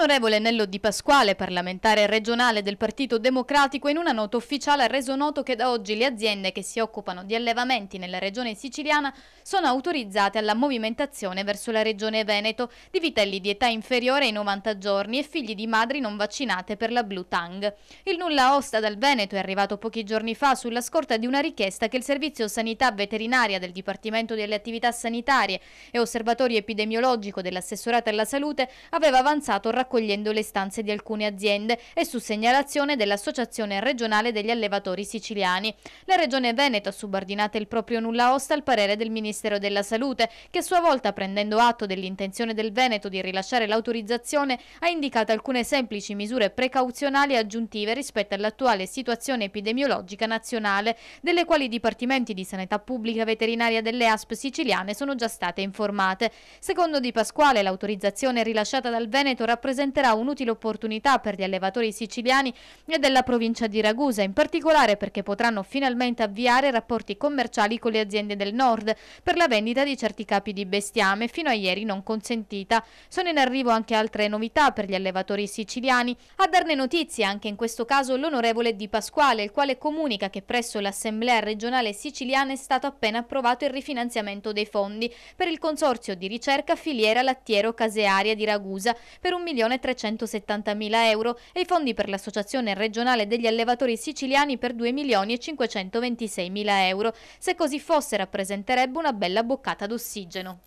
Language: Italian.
L'onorevole Nello Di Pasquale, parlamentare regionale del Partito Democratico, in una nota ufficiale ha reso noto che da oggi le aziende che si occupano di allevamenti nella regione siciliana sono autorizzate alla movimentazione verso la regione Veneto di vitelli di età inferiore ai 90 giorni e figli di madri non vaccinate per la Blue Tang. Il nulla osta dal Veneto è arrivato pochi giorni fa sulla scorta di una richiesta che il Servizio Sanità Veterinaria del Dipartimento delle Attività Sanitarie e Osservatorio Epidemiologico dell'Assessorato alla Salute aveva avanzato raccontando accogliendo le stanze di alcune aziende e su segnalazione dell'Associazione regionale degli allevatori siciliani. La Regione Veneto ha subordinato il proprio nulla osta al parere del Ministero della Salute, che a sua volta, prendendo atto dell'intenzione del Veneto di rilasciare l'autorizzazione, ha indicato alcune semplici misure precauzionali aggiuntive rispetto all'attuale situazione epidemiologica nazionale, delle quali i dipartimenti di sanità pubblica veterinaria delle ASP siciliane sono già state informate. Secondo Di Pasquale, l'autorizzazione rilasciata dal Veneto rappresenta rappresenterà un'utile opportunità per gli allevatori siciliani e della provincia di Ragusa, in particolare perché potranno finalmente avviare rapporti commerciali con le aziende del nord per la vendita di certi capi di bestiame, fino a ieri non consentita. Sono in arrivo anche altre novità per gli allevatori siciliani. A darne notizie anche in questo caso l'onorevole Di Pasquale, il quale comunica che presso l'Assemblea regionale siciliana è stato appena approvato il rifinanziamento dei fondi per il consorzio di ricerca filiera lattiero-casearia di Ragusa per 1 milione 1.370.000 euro e i fondi per l'Associazione regionale degli allevatori siciliani per 2.526.000 euro. Se così fosse rappresenterebbe una bella boccata d'ossigeno.